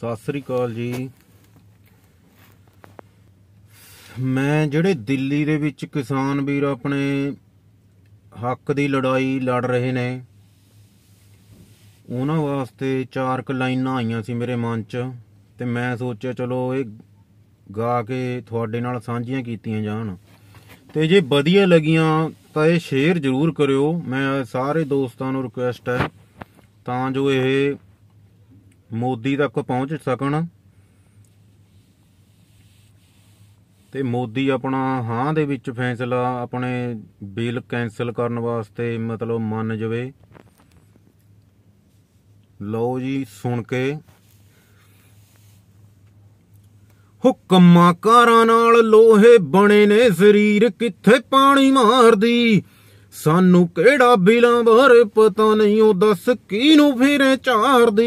ਸਤਿ ਸ੍ਰੀ ਅਕਾਲ ਜੀ ਮੈਂ ਜਿਹੜੇ ਦਿੱਲੀ ਦੇ ਵਿੱਚ ਕਿਸਾਨ ਵੀਰ ਆਪਣੇ ਹੱਕ ਦੀ ਲੜਾਈ ਲੜ ਰਹੇ ਨੇ ਉਹਨਾਂ ਵਾਸਤੇ ਚਾਰ ਕ ਲਾਈਨਾਂ ਆਈਆਂ ਸੀ ਮੇਰੇ ਮਨ 'ਚ ਤੇ ਮੈਂ ਸੋਚਿਆ ਚਲੋ ਇਹ ਗਾ ਕੇ ਤੁਹਾਡੇ ਨਾਲ ਸਾਂਝੀਆਂ ਕੀਤੀਆਂ ਜਾਣ ਤੇ ਜੇ ਵਧੀਆ ਲੱਗੀਆਂ ਤਾਂ ਇਹ ਸ਼ੇਅਰ ਜ਼ਰੂਰ ਕਰਿਓ ਮੈਂ ਸਾਰੇ ਦੋਸਤਾਂ ਨੂੰ ਰਿਕੁਐਸਟ ਹੈ ਤਾਂ ਜੋ ਇਹ ਮੋਦੀ ਤੱਕ ਪਹੁੰਚ ਸਕਣ ਤੇ ਮੋਦੀ ਆਪਣਾ ਹਾਂ ਦੇ ਵਿੱਚ ਫੈਸਲਾ ਆਪਣੇ ਬਿੱਲ ਕੈਨਸਲ ਕਰਨ ਵਾਸਤੇ ਮਤਲਬ ਮੰਨ ਜਵੇ ਲਓ ਜੀ ਸੁਣ ਕੇ ਹੁਕਮਾਂ ਕਾਰਾਂ ਨਾਲ ਲੋਹੇ ਬਣੇ ਨੇ ਸਰੀਰ ਕਿੱਥੇ ਪਾਣੀ ਮਾਰਦੀ ਸਾਨੂੰ ਕਿਹੜਾ ਬਿਲਾਂ ਬਾਰੇ ਪਤਾ ਨਹੀਂ ਉਹ ਦੱਸ ਫੇਰੇ ਫਿਰੇ ਦੀ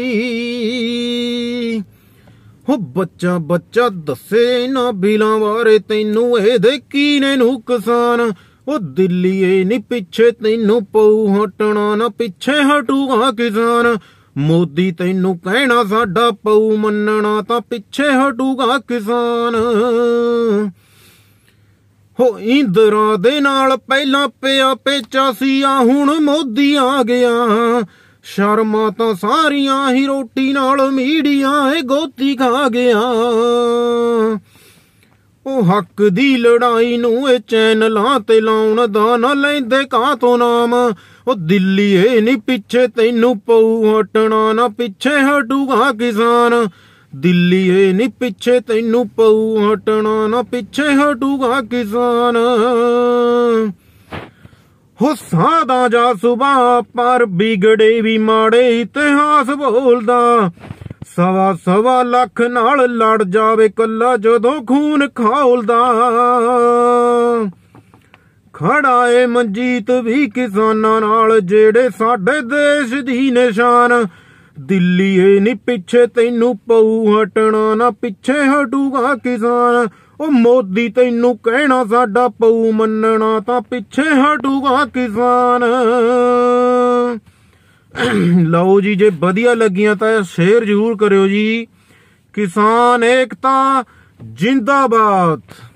ਹੋ ਬੱਚਾ ਬੱਚਾ ਦੱਸੇ ਨਾ ਬਿਲਾਂ ਬਾਰੇ ਤੈਨੂੰ ਇਹਦੇ ਕੀਨੇ ਨੂੰ ਕਿਸਾਨ ਉਹ ਦਿੱਲੀ ਏ ਨਹੀਂ ਪਿੱਛੇ ਤੈਨੂੰ ਪਉ ਹਟਣਾ ਨਾ ਪਿੱਛੇ ਹਟੂਗਾ ਕਿਸਾਨ ਮੋਦੀ ਤੈਨੂੰ ਕਹਿਣਾ ਸਾਡਾ ਪਉ ਮੰਨਣਾ ਤਾਂ ਪਿੱਛੇ ਹਟੂਗਾ ਕਿਸਾਨ ਹੋ ਇੰਦਰਾ ਦੇ ਨਾਲ ਪਹਿਲਾਂ ਪਿਆ ਆ ਹੁਣ ਮੋਦੀ ਆ ਗਿਆ ਸ਼ਰਮਾਂ ਤਾਂ ਸਾਰੀਆਂ ਹੀ ਰੋਟੀ ਨਾਲ ਮੀੜੀਆਂ ਏ ਗੋਤੀ ਖਾ ਗਿਆ ਉਹ ਹੱਕ ਦੀ ਲੜਾਈ ਨੂੰ ਇਹ ਚੈਨਲਾਂ ਤੇ ਲਾਉਣ ਦਾ ਨਾ ਲੈਂਦੇ ਕਾ ਤੋਂ ਨਾਮ ਉਹ ਦਿੱਲੀ ਏ ਨਹੀਂ ਪਿੱਛੇ ਤੈਨੂੰ ਪਊ ਹਟਣਾ ਨਾ ਪਿੱਛੇ ਹਟੂਗਾ ਕਿਸਾਨ ਦਿੱਲੀ ਏ ਨਹੀਂ ਪਿੱਛੇ ਤੈਨੂੰ ਪਉ ਹਟਣਾ ਨਾ ਪਿੱਛੇ ਹਟੂਗਾ ਕਿਸਾਨ ਹੋ ਸਾਦਾ ਜਾ ਸੁਬਾ ਪਰ ਵਿਗੜੇ ਵੀ ਮਾੜੇ ਇਤਿਹਾਸ ਬੋਲਦਾ ਸਵਾ ਸਵਾ ਲੱਖ ਨਾਲ ਲੜ ਜਾਵੇ ਕੱਲਾ ਜਦੋਂ ਖੂਨ ਖੌਲਦਾ ਖੜਾ ਏ ਮਨਜੀਤ ਵੀ ਕਿਸਾਨਾਂ ਨਾਲ ਜਿਹੜੇ ਸਾਡੇ ਦੇਸ਼ ਦੀ ਨਿਸ਼ਾਨ ਦਿੱਲੀ ਏ ਨਹੀਂ ਪਿੱਛੇ ਤੈਨੂੰ ਪਉ ਹਟਣਾ ਨਾ ਪਿੱਛੇ ਹਟੂਗਾ ਕਿਸਾਨ ਉਹ ਮੋਦੀ ਤੈਨੂੰ ਕਹਿਣਾ ਸਾਡਾ ਪਉ ਮੰਨਣਾ ਤਾਂ ਪਿੱਛੇ ਹਟੂਗਾ ਕਿਸਾਨ ਲਓ ਜੀ ਜੇ ਵਧੀਆ ਲੱਗੀਆਂ ਤਾਂ ਸ਼ੇਅਰ ਜ਼ਰੂਰ ਕਰਿਓ ਜੀ ਕਿਸਾਨ ਏਕਤਾ ਜਿੰਦਾਬਾਦ